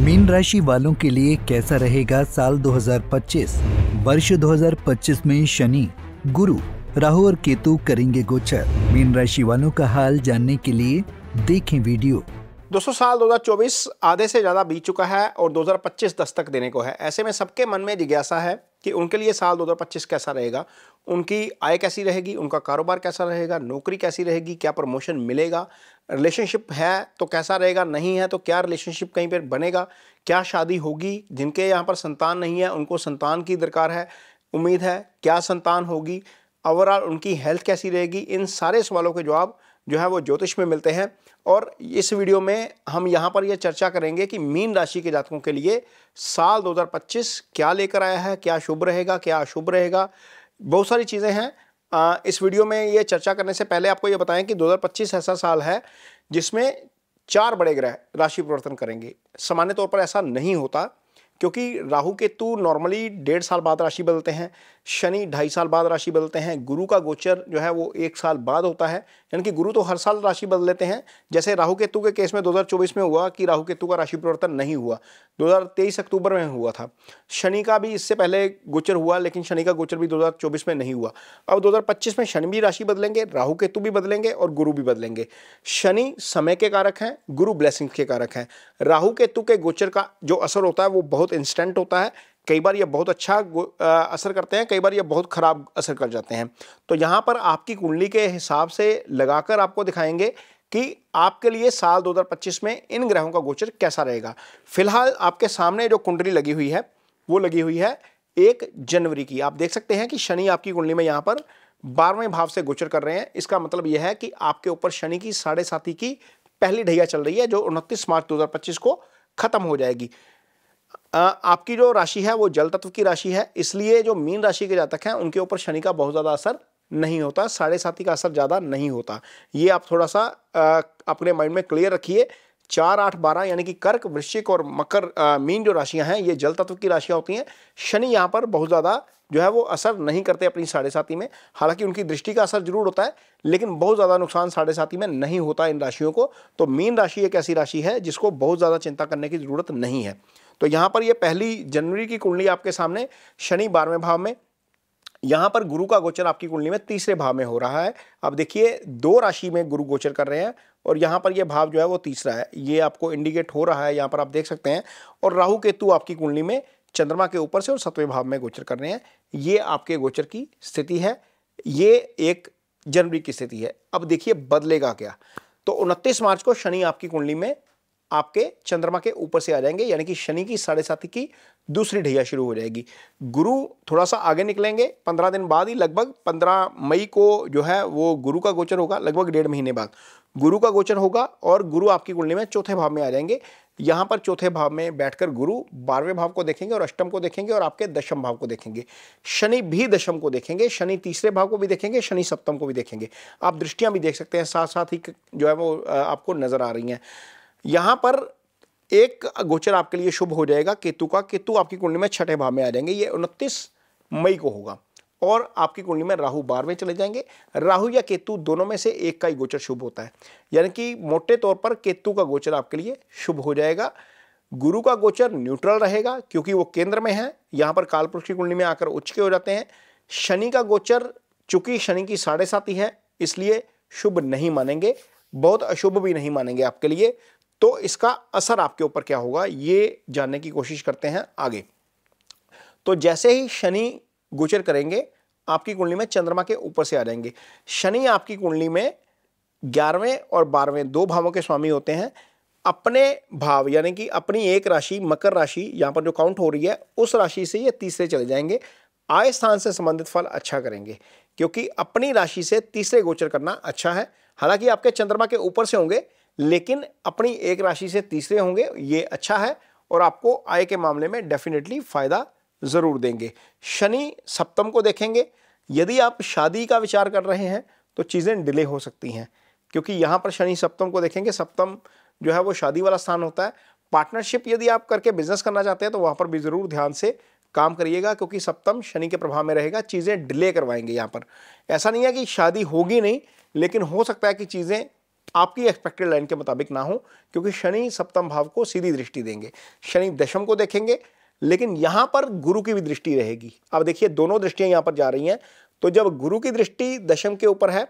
mean राशि वालों के लिए कैसा रहेगा साल 2025 वर्ष 2025 में शनि गुरु राहु और केतु करेंगे गोचर मीन राशि वालों का हाल जानने के लिए देखें वीडियो दोस्तों साल 2024 आधे से ज़्यादा बीत चुका है और 2025 दस्तक देने को है ऐसे में सबके मन में जिज्ञासा है कि उनके लिए साल 2025 कैसा रहेगा उनकी आय कैसी रहेगी उनका कारोबार कैसा रहेगा नौकरी कैसी रहेगी क्या प्रमोशन मिलेगा रिलेशनशिप है तो कैसा रहेगा नहीं है तो क्या रिलेशनशिप कहीं पर बनेगा क्या शादी होगी जिनके यहाँ पर संतान नहीं है उनको संतान की दरकार है उम्मीद है क्या संतान होगी ओवरऑल उनकी हेल्थ कैसी रहेगी इन सारे सवालों के जवाब जो है वो ज्योतिष में मिलते हैं और इस वीडियो में हम यहाँ पर यह चर्चा करेंगे कि मीन राशि के जातकों के लिए साल 2025 क्या लेकर आया है क्या शुभ रहेगा क्या अशुभ रहेगा बहुत सारी चीज़ें हैं इस वीडियो में ये चर्चा करने से पहले आपको ये बताएं कि 2025 ऐसा साल है जिसमें चार बड़े ग्रह राशि परिवर्तन करेंगे सामान्य तौर पर ऐसा नहीं होता क्योंकि राहु केतु नॉर्मली डेढ़ साल बाद राशि बदलते हैं शनि ढाई साल बाद राशि बदलते हैं गुरु का गोचर जो है वो एक साल बाद होता है यानी कि गुरु तो हर साल राशि बदल लेते हैं जैसे राहु केतु के केस में 2024 में हुआ कि राहु केतु का राशि परिवर्तन नहीं हुआ 2023 अक्टूबर में हुआ था शनि का भी इससे पहले गोचर हुआ लेकिन शनि का गोचर भी 2024 में नहीं हुआ अब 2025 में शनि भी राशि बदलेंगे राहु केतु भी बदलेंगे और गुरु भी बदलेंगे शनि समय के कारक हैं गुरु ब्लेसिंग्स के कारक हैं राहु केतु के गोचर का जो असर होता है वो बहुत इंस्टेंट होता है कई बार ये बहुत अच्छा असर करते हैं कई बार ये बहुत ख़राब असर कर जाते हैं तो यहाँ पर आपकी कुंडली के हिसाब से लगाकर आपको दिखाएंगे कि आपके लिए साल 2025 में इन ग्रहों का गोचर कैसा रहेगा फिलहाल आपके सामने जो कुंडली लगी हुई है वो लगी हुई है एक जनवरी की आप देख सकते हैं कि शनि आपकी कुंडली में यहाँ पर बारहवें भाव से गोचर कर रहे हैं इसका मतलब यह है कि आपके ऊपर शनि की साढ़े साथी की पहली ढैया चल रही है जो उनतीस मार्च 2025 को ख़त्म हो जाएगी आपकी जो राशि है वो जल तत्व की राशि है इसलिए जो मीन राशि के जातक हैं उनके ऊपर शनि का बहुत ज़्यादा असर नहीं होता साढ़े साथी का असर ज़्यादा नहीं होता ये आप थोड़ा सा अपने माइंड में क्लियर रखिए चार आठ बारह यानी कि कर्क वृश्चिक और मकर आ, मीन जो राशियां हैं ये जल तत्व की राशियां होती हैं शनि यहाँ पर बहुत ज़्यादा जो है वो असर नहीं करते अपनी साढ़े साथी में हालांकि उनकी दृष्टि का असर जरूर होता है लेकिन बहुत ज़्यादा नुकसान साढ़े साथी में नहीं होता इन राशियों को तो मीन राशि एक ऐसी राशि है जिसको बहुत ज़्यादा चिंता करने की ज़रूरत नहीं है तो यहां पर ये पहली जनवरी की कुंडली आपके सामने शनि बारहवें भाव में यहां पर गुरु का गोचर आपकी कुंडली में तीसरे भाव में हो रहा है अब देखिए दो राशि में गुरु गोचर कर रहे हैं और यहाँ पर यह भाव जो है वो तीसरा है ये आपको इंडिकेट हो रहा है यहाँ पर आप देख सकते हैं और राहु केतु आपकी कुंडली में चंद्रमा के ऊपर से और सतवें भाव में गोचर कर रहे हैं ये आपके गोचर की स्थिति है ये एक जनवरी की स्थिति है अब देखिए बदलेगा क्या तो 29 मार्च को शनि आपकी कुंडली में आपके चंद्रमा के ऊपर से आ जाएंगे यानी कि शनि की साढ़े साथी की दूसरी ढैया शुरू हो जाएगी गुरु थोड़ा सा आगे निकलेंगे पंद्रह दिन बाद ही लगभग पंद्रह मई को जो है वो गुरु का गोचर होगा लगभग डेढ़ महीने बाद गुरु का गोचर होगा और गुरु आपकी कुंडली में चौथे भाव में आ जाएंगे यहाँ पर चौथे भाव में बैठकर गुरु बारहवें भाव को देखेंगे और अष्टम को देखेंगे और आपके दशम भाव को देखेंगे शनि भी दशम को देखेंगे शनि तीसरे भाव को भी देखेंगे शनि सप्तम को भी देखेंगे आप दृष्टियाँ भी देख सकते हैं साथ साथ ही जो है वो आपको नज़र आ रही हैं यहां पर एक गोचर आपके लिए शुभ हो जाएगा केतु का केतु आपकी कुंडली में छठे भाव में आ जाएंगे ये उनतीस मई को होगा और आपकी कुंडली में राहु बारहवें चले जाएंगे राहु या केतु दोनों में से एक का ही गोचर शुभ होता है यानी कि मोटे तौर पर केतु का गोचर आपके लिए शुभ हो जाएगा गुरु का गोचर न्यूट्रल रहेगा क्योंकि वो केंद्र में है यहाँ पर कालपुरुष की कुंडली में आकर उच्च के हो जाते हैं शनि का गोचर चूंकि शनि की साढ़े ही है इसलिए शुभ नहीं मानेंगे बहुत अशुभ भी नहीं मानेंगे आपके लिए तो इसका असर आपके ऊपर क्या होगा ये जानने की कोशिश करते हैं आगे तो जैसे ही शनि गोचर करेंगे आपकी कुंडली में चंद्रमा के ऊपर से आ जाएंगे शनि आपकी कुंडली में ग्यारहवें और बारहवें दो भावों के स्वामी होते हैं अपने भाव यानी कि अपनी एक राशि मकर राशि यहाँ पर जो काउंट हो रही है उस राशि से ये तीसरे चले जाएंगे आय स्थान से संबंधित फल अच्छा करेंगे क्योंकि अपनी राशि से तीसरे गोचर करना अच्छा है हालांकि आपके चंद्रमा के ऊपर से होंगे लेकिन अपनी एक राशि से तीसरे होंगे ये अच्छा है और आपको आय के मामले में डेफिनेटली फ़ायदा ज़रूर देंगे शनि सप्तम को देखेंगे यदि आप शादी का विचार कर रहे हैं तो चीज़ें डिले हो सकती हैं क्योंकि यहाँ पर शनि सप्तम को देखेंगे सप्तम जो है वो शादी वाला स्थान होता है पार्टनरशिप यदि आप करके बिजनेस करना चाहते हैं तो वहाँ पर भी ज़रूर ध्यान से काम करिएगा क्योंकि सप्तम शनि के प्रभाव में रहेगा चीज़ें डिले करवाएंगे यहाँ पर ऐसा नहीं है कि शादी होगी नहीं लेकिन हो सकता है कि चीज़ें आपकी एक्सपेक्टेड लाइन के मुताबिक ना हो क्योंकि शनि सप्तम भाव को सीधी दृष्टि देंगे शनि दशम को देखेंगे लेकिन यहाँ पर गुरु की भी दृष्टि रहेगी अब देखिए दोनों दृष्टियाँ यहाँ पर जा रही हैं तो जब गुरु की दृष्टि दशम के ऊपर है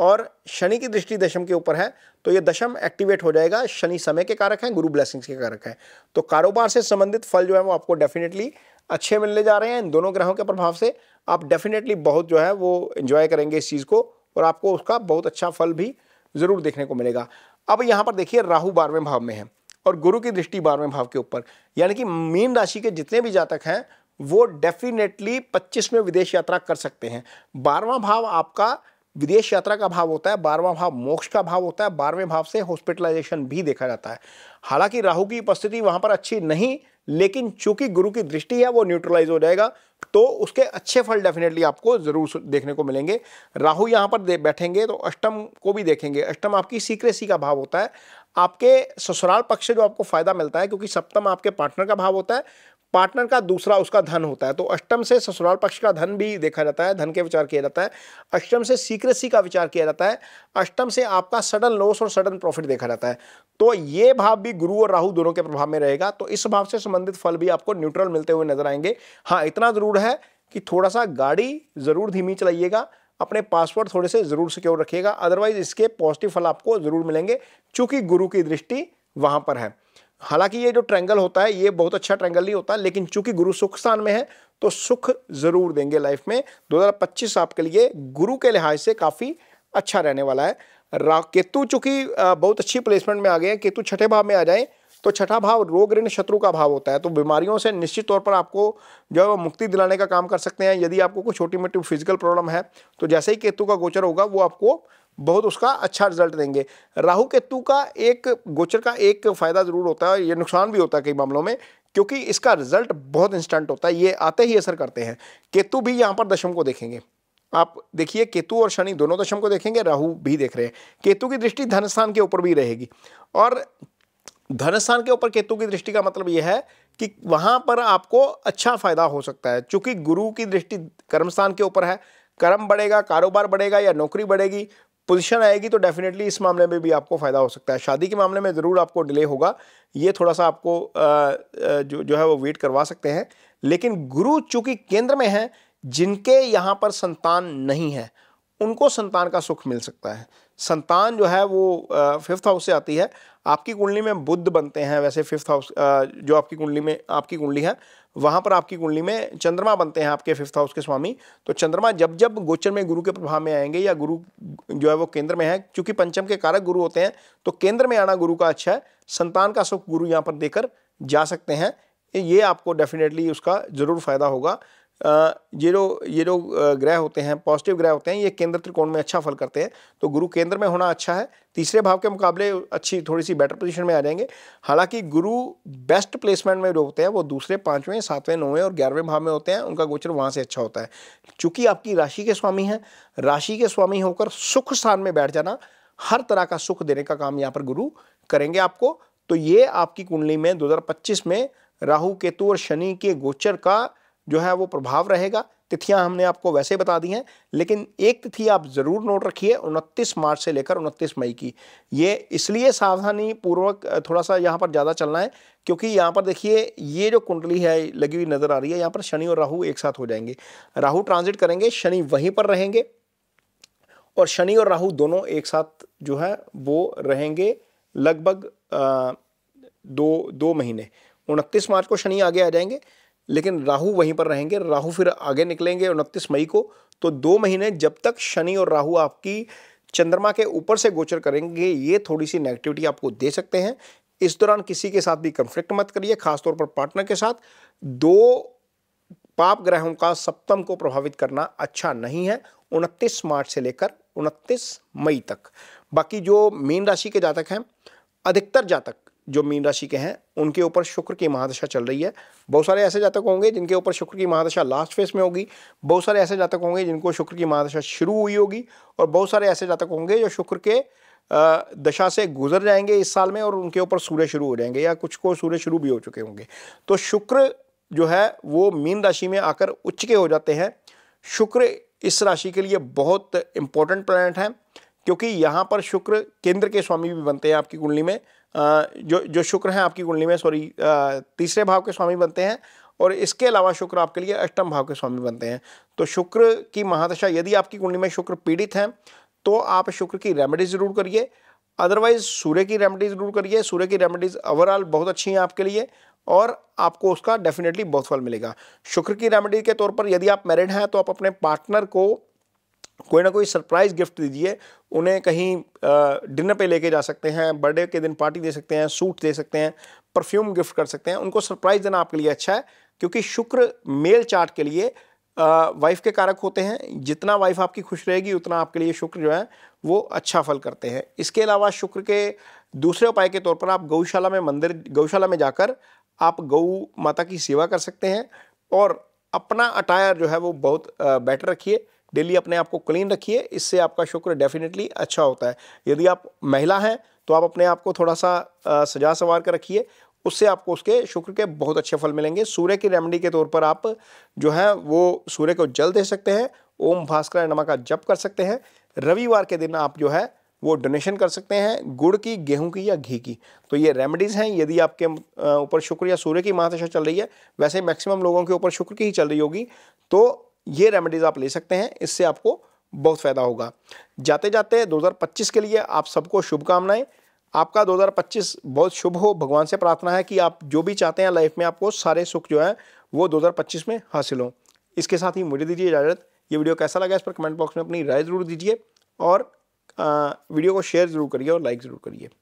और शनि की दृष्टि दशम के ऊपर है तो ये दशम एक्टिवेट हो जाएगा शनि समय के कारक हैं गुरु ब्लेसिंग्स के कारक हैं तो कारोबार से संबंधित फल जो है वो आपको डेफिनेटली अच्छे मिलने जा रहे हैं इन दोनों ग्रहों के प्रभाव से आप डेफिनेटली बहुत जो है वो एंजॉय करेंगे इस चीज़ को और आपको उसका बहुत अच्छा फल भी ज़रूर देखने को मिलेगा अब यहाँ पर देखिए राहु बारहवें भाव में है और गुरु की दृष्टि बारहवें भाव के ऊपर यानी कि मीन राशि के जितने भी जातक हैं वो डेफिनेटली पच्चीसवें में विदेश यात्रा कर सकते हैं बारहवा भाव आपका विदेश यात्रा का भाव होता है बारहवा भाव मोक्ष का भाव होता है बारहवें भाव से हॉस्पिटलाइजेशन भी देखा जाता है हालांकि राहु की उपस्थिति वहां पर अच्छी नहीं लेकिन चूंकि गुरु की दृष्टि है वो न्यूट्रलाइज हो जाएगा तो उसके अच्छे फल डेफिनेटली आपको जरूर देखने को मिलेंगे राहु यहाँ पर बैठेंगे तो अष्टम को भी देखेंगे अष्टम आपकी सीक्रेसी का भाव होता है आपके ससुराल पक्ष से जो आपको फायदा मिलता है क्योंकि सप्तम आपके पार्टनर का भाव होता है पार्टनर का दूसरा उसका धन होता है तो अष्टम से ससुराल पक्ष का धन भी देखा जाता है धन के विचार किया जाता है अष्टम से सीक्रेसी का विचार किया जाता है अष्टम से आपका सडन लॉस और सडन प्रॉफिट देखा जाता है तो ये भाव भी गुरु और राहु दोनों के प्रभाव में रहेगा तो इस भाव से संबंधित फल भी आपको न्यूट्रल मिलते हुए नजर आएंगे हाँ इतना ज़रूर है कि थोड़ा सा गाड़ी ज़रूर धीमी चलाइएगा अपने पासवर्ड थोड़े से ज़रूर सिक्योर रखिएगा अदरवाइज इसके पॉजिटिव फल आपको ज़रूर मिलेंगे चूंकि गुरु की दृष्टि वहाँ पर है हालांकि ये जो ट्रैंगल होता है ये बहुत अच्छा ट्रैंगल नहीं होता लेकिन चूंकि गुरु सुख स्थान में है तो सुख ज़रूर देंगे लाइफ में 2025 आपके लिए गुरु के लिहाज से काफ़ी अच्छा रहने वाला है केतु चूंकि बहुत अच्छी प्लेसमेंट में आ गए हैं केतु छठे भाव में आ जाए तो छठा भाव रोग ऋण शत्रु का भाव होता है तो बीमारियों से निश्चित तौर पर आपको जो है मुक्ति दिलाने का काम कर सकते हैं यदि आपको कोई छोटी मोटी फिजिकल प्रॉब्लम है तो जैसे ही केतु का गोचर होगा वो आपको बहुत उसका अच्छा रिजल्ट देंगे राहु केतु का एक गोचर का एक फ़ायदा ज़रूर होता है ये नुकसान भी होता है कई मामलों में क्योंकि इसका रिजल्ट बहुत इंस्टेंट होता है ये आते ही असर करते हैं केतु भी यहाँ पर दशम को देखेंगे आप देखिए केतु और शनि दोनों दशम को देखेंगे राहु भी देख रहे हैं केतु की दृष्टि धन स्थान के ऊपर भी रहेगी और धन स्थान के ऊपर केतु की दृष्टि का मतलब यह है कि वहाँ पर आपको अच्छा फायदा हो सकता है चूँकि गुरु की दृष्टि कर्म स्थान के ऊपर है कर्म बढ़ेगा कारोबार बढ़ेगा या नौकरी बढ़ेगी पोजीशन आएगी तो डेफिनेटली इस मामले में भी आपको फ़ायदा हो सकता है शादी के मामले में ज़रूर आपको डिले होगा ये थोड़ा सा आपको जो जो है वो वेट करवा सकते हैं लेकिन गुरु चूंकि केंद्र में हैं जिनके यहाँ पर संतान नहीं है उनको संतान का सुख मिल सकता है संतान जो है वो फिफ्थ हाउस से आती है आपकी कुंडली में बुद्ध बनते हैं वैसे फिफ्थ हाउस जो आपकी कुंडली में आपकी कुंडली है वहाँ पर आपकी कुंडली में चंद्रमा बनते हैं आपके फिफ्थ हाउस के स्वामी तो चंद्रमा जब जब गोचर में गुरु के प्रभाव में आएंगे या गुरु जो है वो केंद्र में है क्योंकि पंचम के कारक गुरु होते हैं तो केंद्र में आना गुरु का अच्छा है संतान का सुख गुरु यहाँ पर देकर जा सकते हैं ये आपको डेफिनेटली उसका ज़रूर फ़ायदा होगा ये जो ये जो ग्रह होते हैं पॉजिटिव ग्रह होते हैं ये केंद्र त्रिकोण में अच्छा फल करते हैं तो गुरु केंद्र में होना अच्छा है तीसरे भाव के मुकाबले अच्छी थोड़ी सी बेटर पोजीशन में आ जाएंगे हालांकि गुरु बेस्ट प्लेसमेंट में जो होते हैं वो दूसरे पाँचवें सातवें नौवें और ग्यारहवें भाव में होते हैं उनका गोचर वहाँ से अच्छा होता है चूँकि आपकी राशि के स्वामी हैं राशि के स्वामी होकर सुख स्थान में बैठ जाना हर तरह का सुख देने का काम यहाँ पर गुरु करेंगे आपको तो ये आपकी कुंडली में पच्चीस में राहु केतु और शनि के गोचर का जो है वो प्रभाव रहेगा तिथियां हमने आपको वैसे बता दी हैं लेकिन एक तिथि आप ज़रूर नोट रखिए 29 मार्च से लेकर 29 मई की ये इसलिए सावधानी पूर्वक थोड़ा सा यहाँ पर ज़्यादा चलना है क्योंकि यहाँ पर देखिए ये जो कुंडली है लगी हुई नज़र आ रही है यहाँ पर शनि और राहु एक साथ हो जाएंगे राहु ट्रांजिट करेंगे शनि वहीं पर रहेंगे और शनि और राहु दोनों एक साथ जो है वो रहेंगे लगभग दो दो महीने उनतीस मार्च को शनि आगे आ जाएंगे लेकिन राहु वहीं पर रहेंगे राहु फिर आगे निकलेंगे उनतीस मई को तो दो महीने जब तक शनि और राहु आपकी चंद्रमा के ऊपर से गोचर करेंगे ये थोड़ी सी नेगेटिविटी आपको दे सकते हैं इस दौरान किसी के साथ भी कंफ्लिक्ट मत करिए खासतौर पर पार्टनर के साथ दो पाप ग्रहों का सप्तम को प्रभावित करना अच्छा नहीं है उनतीस मार्च से लेकर उनतीस मई तक बाकी जो मीन राशि के जातक हैं अधिकतर जातक जो मीन राशि के हैं उनके ऊपर शुक्र की महादशा चल रही है बहुत सारे ऐसे जातक होंगे जिनके ऊपर शुक्र की महादशा लास्ट फेस में होगी बहुत सारे ऐसे जातक होंगे जिनको शुक्र की महादशा शुरू हुई होगी और बहुत सारे ऐसे जातक होंगे जो शुक्र के दशा से गुजर जाएंगे इस साल में और उनके ऊपर सूर्य शुरू हो जाएंगे या कुछ को सूर्य शुरू भी हो चुके होंगे तो शुक्र जो है वो मीन राशि में आकर उच्च के हो जाते हैं शुक्र इस राशि के लिए बहुत इंपॉर्टेंट प्लैनेट हैं क्योंकि यहाँ पर शुक्र केंद्र के स्वामी भी बनते हैं आपकी कुंडली में जो जो शुक्र हैं आपकी कुंडली में सॉरी तीसरे भाव के स्वामी बनते हैं और इसके अलावा शुक्र आपके लिए अष्टम भाव के स्वामी बनते हैं तो शुक्र की महादशा यदि आपकी कुंडली में शुक्र पीड़ित हैं तो आप शुक्र की रेमेडी ज़रूर करिए अदरवाइज सूर्य की रेमेडी ज़रूर करिए सूर्य की रेमेडीज़ ओवरऑल बहुत अच्छी हैं आपके लिए और आपको उसका डेफिनेटली बहुत फल मिलेगा शुक्र की रेमेडी के तौर पर यदि आप मैरिड हैं तो आप अपने पार्टनर को कोई ना कोई सरप्राइज़ गिफ्ट दीजिए उन्हें कहीं डिनर पे लेके जा सकते हैं बर्थडे के दिन पार्टी दे सकते हैं सूट दे सकते हैं परफ्यूम गिफ्ट कर सकते हैं उनको सरप्राइज़ देना आपके लिए अच्छा है क्योंकि शुक्र मेल चार्ट के लिए वाइफ के कारक होते हैं जितना वाइफ आपकी खुश रहेगी उतना आपके लिए शुक्र जो है वो अच्छा फल करते हैं इसके अलावा शुक्र के दूसरे उपाय के तौर पर आप गौशाला में मंदिर गौशाला में जाकर आप गौ माता की सेवा कर सकते हैं और अपना अटायर जो है वो बहुत बेटर रखिए डेली अपने आप को क्लीन रखिए इससे आपका शुक्र डेफिनेटली अच्छा होता है यदि आप महिला हैं तो आप अपने आप को थोड़ा सा सजा संवार कर रखिए उससे आपको उसके शुक्र के बहुत अच्छे फल मिलेंगे सूर्य की रेमेडी के तौर पर आप जो है वो सूर्य को जल दे सकते हैं ओम भास्कर नमा का जप कर सकते हैं रविवार के दिन आप जो है वो डोनेशन कर सकते हैं गुड़ की गेहूं की या घी की तो ये रेमेडीज़ हैं यदि आपके ऊपर शुक्र या सूर्य की महादशा चल रही है वैसे मैक्सिमम लोगों के ऊपर शुक्र की ही चल रही होगी तो ये रेमेडीज़ आप ले सकते हैं इससे आपको बहुत फ़ायदा होगा जाते जाते 2025 के लिए आप सबको शुभकामनाएं आपका 2025 बहुत शुभ हो भगवान से प्रार्थना है कि आप जो भी चाहते हैं लाइफ में आपको सारे सुख जो हैं वो 2025 में हासिल हों इसके साथ ही मुझे दीजिए इजाज़त ये वीडियो कैसा लगा इस पर कमेंट बॉक्स में अपनी राय ज़रूर दीजिए और आ, वीडियो को शेयर ज़रूर करिए और लाइक ज़रूर करिए